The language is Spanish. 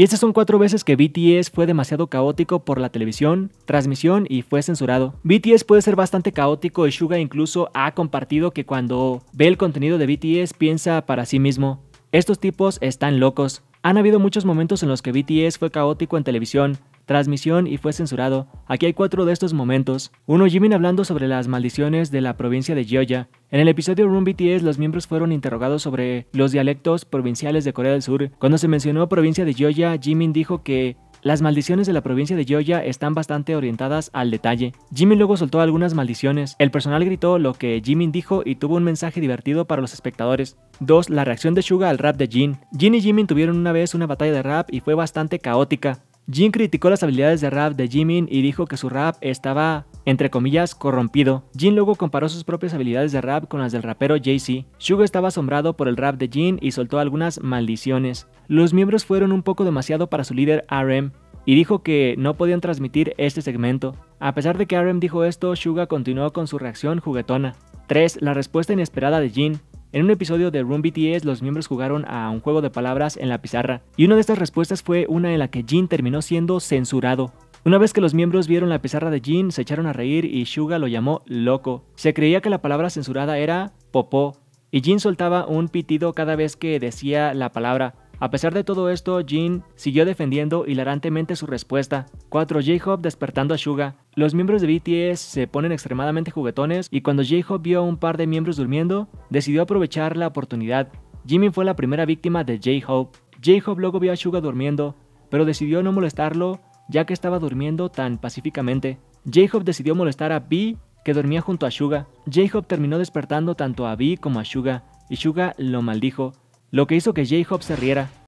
Y estas son cuatro veces que BTS fue demasiado caótico por la televisión, transmisión y fue censurado. BTS puede ser bastante caótico y Suga incluso ha compartido que cuando ve el contenido de BTS piensa para sí mismo, estos tipos están locos. Han habido muchos momentos en los que BTS fue caótico en televisión, transmisión y fue censurado. Aquí hay cuatro de estos momentos. Uno, Jimin hablando sobre las maldiciones de la provincia de Gyoja. En el episodio Room BTS, los miembros fueron interrogados sobre los dialectos provinciales de Corea del Sur. Cuando se mencionó provincia de Gyoja, Jimin dijo que las maldiciones de la provincia de Gioia están bastante orientadas al detalle. Jimmy luego soltó algunas maldiciones, el personal gritó lo que Jimmy dijo y tuvo un mensaje divertido para los espectadores. 2. La reacción de Suga al rap de Jin. Jin y Jimmy tuvieron una vez una batalla de rap y fue bastante caótica. Jin criticó las habilidades de rap de Jimin y dijo que su rap estaba entre comillas, corrompido, Jin luego comparó sus propias habilidades de rap con las del rapero Jay-Z. Shuga estaba asombrado por el rap de Jin y soltó algunas maldiciones. Los miembros fueron un poco demasiado para su líder RM, y dijo que no podían transmitir este segmento. A pesar de que RM dijo esto, Suga continuó con su reacción juguetona. 3. La respuesta inesperada de Jin. En un episodio de Room BTS, los miembros jugaron a un juego de palabras en la pizarra, y una de estas respuestas fue una en la que Jin terminó siendo censurado. Una vez que los miembros vieron la pizarra de Jin, se echaron a reír y Shuga lo llamó loco. Se creía que la palabra censurada era popó, y Jin soltaba un pitido cada vez que decía la palabra. A pesar de todo esto, Jin siguió defendiendo hilarantemente su respuesta. 4. J-Hope despertando a Suga. Los miembros de BTS se ponen extremadamente juguetones y cuando J-Hope vio a un par de miembros durmiendo, decidió aprovechar la oportunidad. Jimmy fue la primera víctima de J-Hope. J-Hope luego vio a Suga durmiendo, pero decidió no molestarlo ya que estaba durmiendo tan pacíficamente. Jacob decidió molestar a Bee, que dormía junto a Suga. Jacob terminó despertando tanto a Bee como a Suga, y Suga lo maldijo, lo que hizo que Jacob se riera.